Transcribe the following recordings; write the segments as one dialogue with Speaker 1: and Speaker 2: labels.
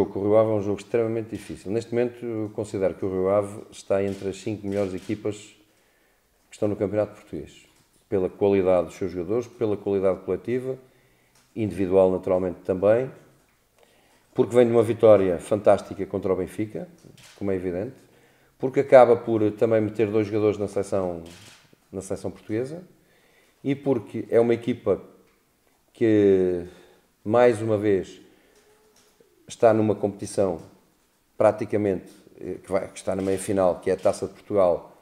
Speaker 1: jogo com o Rio Ave é um jogo extremamente difícil. Neste momento, considero que o Rio Ave está entre as cinco melhores equipas que estão no Campeonato Português. Pela qualidade dos seus jogadores, pela qualidade coletiva, individual naturalmente também, porque vem de uma vitória fantástica contra o Benfica, como é evidente, porque acaba por eh, também meter dois jogadores na seleção, na seleção portuguesa e porque é uma equipa que, mais uma vez, está numa competição praticamente eh, que, vai, que está na meia-final, que é a Taça de Portugal,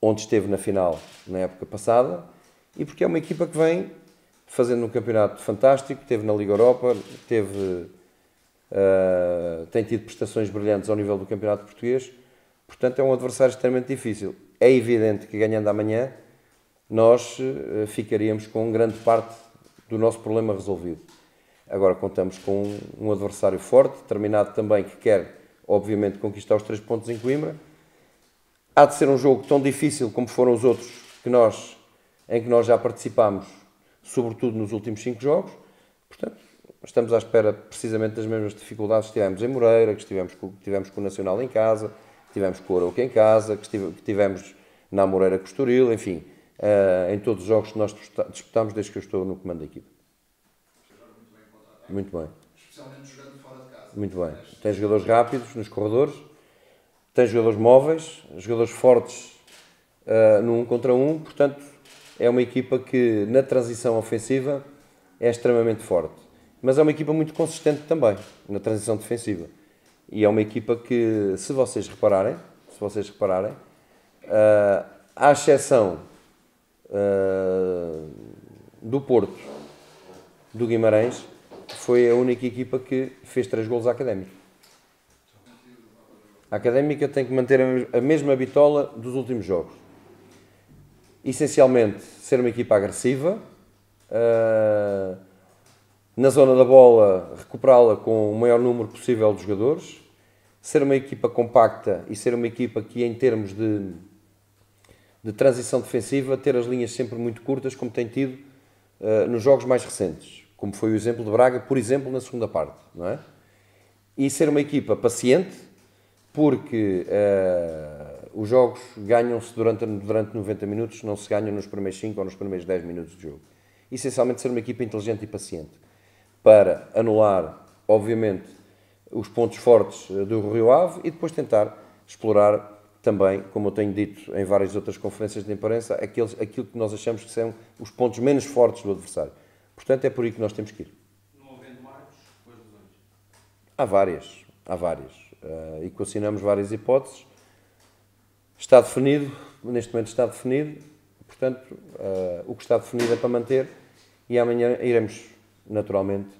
Speaker 1: onde esteve na final na época passada, e porque é uma equipa que vem fazendo um campeonato fantástico, teve na Liga Europa, teve, uh, tem tido prestações brilhantes ao nível do campeonato português, portanto é um adversário extremamente difícil. É evidente que ganhando amanhã nós eh, ficaríamos com grande parte do nosso problema resolvido. Agora contamos com um adversário forte, determinado também, que quer, obviamente, conquistar os três pontos em Coimbra. Há de ser um jogo tão difícil como foram os outros que nós, em que nós já participámos, sobretudo nos últimos cinco jogos. Portanto, estamos à espera precisamente das mesmas dificuldades que tivemos em Moreira, que tivemos com, que tivemos com o Nacional em casa, que tivemos com o Arauca em casa, que tivemos na Moreira com enfim, uh, em todos os jogos que nós disputamos desde que eu estou no comando da equipa. Muito bem. Especialmente jogando fora de casa. Muito bem. Tem jogadores rápidos nos corredores, tem jogadores móveis, jogadores fortes uh, ah, no um contra um, portanto, é uma equipa que na transição ofensiva é extremamente forte. Mas é uma equipa muito consistente também na transição defensiva. E é uma equipa que, se vocês repararem, se vocês repararem, uh, à exceção uh, do Porto, do Guimarães, foi a única equipa que fez três gols à Académica. A Académica tem que manter a mesma bitola dos últimos jogos. Essencialmente, ser uma equipa agressiva, uh, na zona da bola, recuperá-la com o maior número possível de jogadores, ser uma equipa compacta e ser uma equipa que, em termos de, de transição defensiva, ter as linhas sempre muito curtas, como tem tido uh, nos jogos mais recentes como foi o exemplo de Braga, por exemplo, na segunda parte, não é? E ser uma equipa paciente, porque uh, os jogos ganham-se durante, durante 90 minutos, não se ganham nos primeiros 5 ou nos primeiros 10 minutos de jogo. Essencialmente ser uma equipa inteligente e paciente, para anular, obviamente, os pontos fortes eh, do Rio Ave e depois tentar explorar também, como eu tenho dito em várias outras conferências de imprensa, aqueles, aquilo que nós achamos que são os pontos menos fortes do adversário. Portanto, é por aí que nós temos que ir. Não havendo marcos, depois dos anos? Há várias, há várias. Uh, e coassinamos várias hipóteses. Está definido, neste momento está definido, portanto, uh, o que está definido é para manter e amanhã iremos, naturalmente,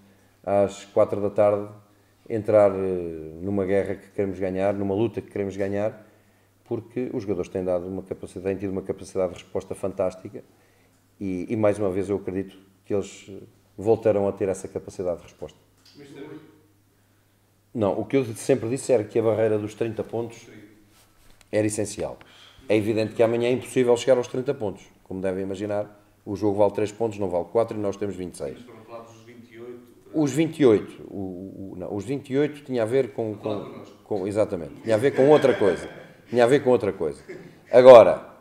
Speaker 1: às quatro da tarde, entrar uh, numa guerra que queremos ganhar, numa luta que queremos ganhar, porque os jogadores têm, dado uma capacidade, têm tido uma capacidade de resposta fantástica e, e mais uma vez, eu acredito que eles eh, voltarão a ter essa capacidade de resposta. Não, o que eu sempre disse era que a barreira dos 30 pontos era essencial. É evidente que amanhã é impossível chegar aos 30 pontos. Como devem imaginar, o jogo vale 3 pontos, não vale 4 e nós temos 26. Os 28, o, o, não, os 28 tinha a ver com, com, com, Exatamente, tinha a ver com outra coisa. Tinha a ver com outra coisa. Agora,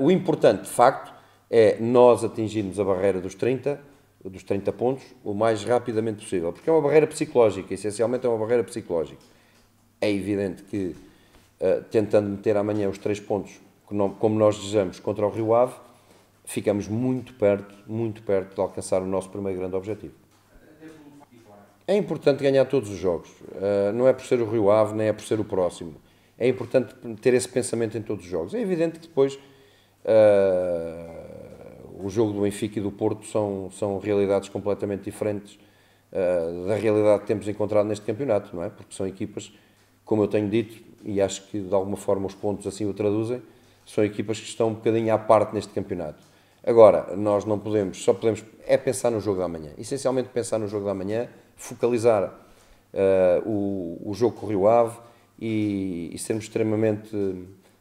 Speaker 1: uh, o importante, de facto, é nós atingirmos a barreira dos 30, dos 30 pontos o mais rapidamente possível, porque é uma barreira psicológica, essencialmente é uma barreira psicológica. É evidente que uh, tentando meter amanhã os 3 pontos, como nós desejamos, contra o Rio Ave, ficamos muito perto, muito perto de alcançar o nosso primeiro grande objetivo. É importante ganhar todos os jogos, uh, não é por ser o Rio Ave, nem é por ser o próximo. É importante ter esse pensamento em todos os jogos. É evidente que depois uh, o jogo do Benfica e do Porto são, são realidades completamente diferentes uh, da realidade que temos encontrado neste campeonato, não é? Porque são equipas, como eu tenho dito, e acho que de alguma forma os pontos assim o traduzem, são equipas que estão um bocadinho à parte neste campeonato. Agora, nós não podemos, só podemos, é pensar no jogo da manhã. Essencialmente pensar no jogo da manhã, focalizar uh, o, o jogo com o Rio Ave e, e sermos extremamente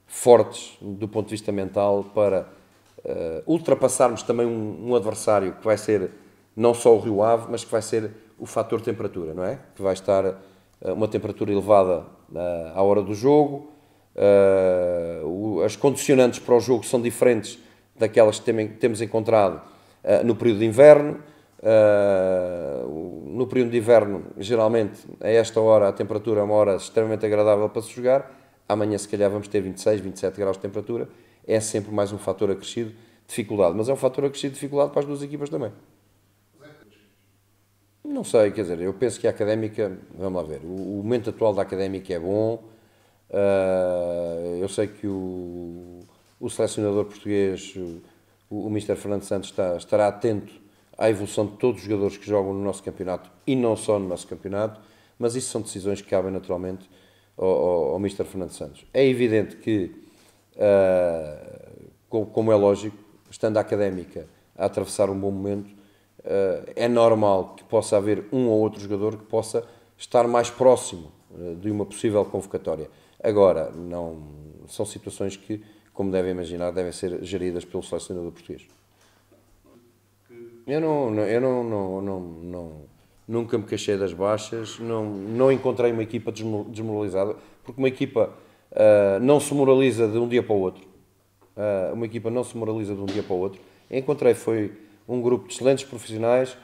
Speaker 1: fortes do ponto de vista mental para uh, ultrapassarmos também um, um, adversário que vai ser não só o Rio Ave, mas que vai ser o fator temperatura, não é? Que vai estar uh, uma temperatura elevada na, eh, à hora do jogo, uh, o, as condicionantes para o jogo são diferentes daquelas que tem, temos encontrado no período de inverno. no período de inverno, geralmente, a esta hora, a temperatura é uma hora extremamente agradável para se jogar. Amanhã, se calhar, vamos ter 26, 27 graus de temperatura é sempre mais um fator acrescido de dificuldade. Mas é um fator acrescido de dificuldade para as duas equipas também. Não sei, quer dizer, eu penso que a académica, vamos lá ver, o, momento atual da académica é bom. Uh, eu sei que o, o selecionador português, o, o Mr. Fernando Santos, está, estará atento à evolução de todos os jogadores que jogam no nosso campeonato e não só no nosso campeonato, mas isso são decisões que cabem naturalmente ao, ao, ao Mr. Fernando Santos. É evidente que ah, como é lógico, estando a académica a atravessar um bom momento, ah, é normal que possa haver um ou outro jogador que possa estar mais próximo ah, de uma possível convocatória. Agora, não são situações que, como devem imaginar, devem ser geridas pelo selecionador português. Eu não, eu não, não, não, não nunca me queixei das baixas, não, não encontrei uma equipa desmoralizada, porque uma equipa ah, não se moraliza de um dia para o outro. Uh, uma equipa não se moraliza de um dia para o outro. Encontrei foi um grupo de excelentes profissionais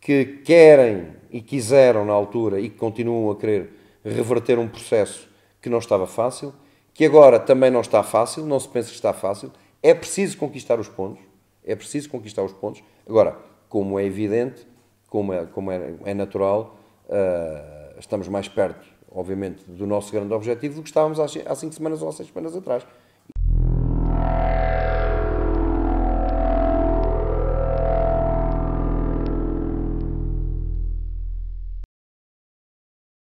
Speaker 1: que querem e quiseram na altura e que continuam a querer reverter um processo que não estava fácil, que agora também não está fácil, não se pensa que está fácil. É preciso conquistar os pontos, é preciso conquistar os pontos. Agora, como é evidente, como é, como é, é natural, uh, estamos mais perto obviamente, do nosso grande objetivo do que estávamos há, cinco semanas ou há seis semanas atrás.